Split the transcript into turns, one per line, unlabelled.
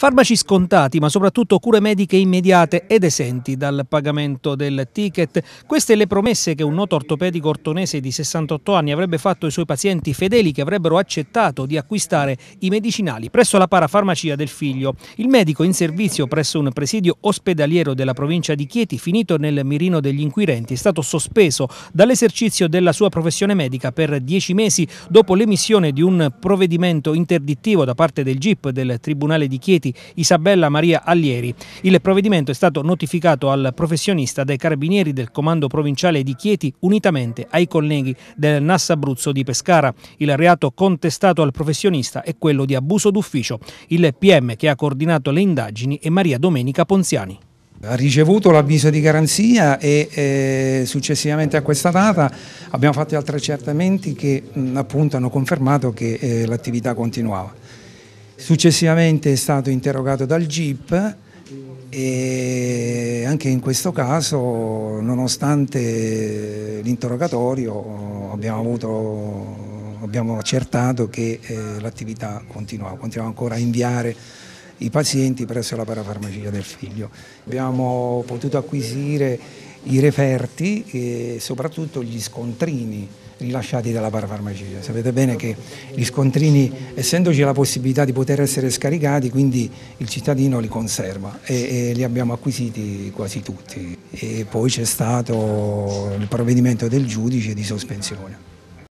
Farmaci scontati, ma soprattutto cure mediche immediate ed esenti dal pagamento del ticket. Queste le promesse che un noto ortopedico ortonese di 68 anni avrebbe fatto ai suoi pazienti fedeli che avrebbero accettato di acquistare i medicinali presso la parafarmacia del figlio. Il medico in servizio presso un presidio ospedaliero della provincia di Chieti, finito nel mirino degli inquirenti, è stato sospeso dall'esercizio della sua professione medica per dieci mesi dopo l'emissione di un provvedimento interdittivo da parte del GIP del Tribunale di Chieti Arrestati Isabella Maria Allieri. Il provvedimento è stato notificato al professionista dai carabinieri del comando provinciale di Chieti unitamente ai colleghi del NAS Abruzzo di Pescara. Il reato contestato al professionista è quello di abuso d'ufficio. Il PM che ha coordinato le indagini è Maria Domenica Ponziani.
Ha ricevuto l'avviso di garanzia e eh, successivamente a questa data abbiamo fatto altri accertamenti che mh, appunto hanno confermato che eh, l'attività continuava. Successivamente è stato interrogato dal GIP e anche in questo caso, nonostante l'interrogatorio, abbiamo, abbiamo accertato che eh, l'attività continuava, continuava ancora a inviare i pazienti presso la parafarmacia del figlio. Abbiamo potuto acquisire i referti e soprattutto gli scontrini rilasciati dalla parafarmacia. Sapete bene che gli scontrini, essendoci la possibilità di poter essere scaricati, quindi il cittadino li conserva e, e li abbiamo acquisiti quasi tutti. E poi c'è stato il provvedimento del giudice di sospensione.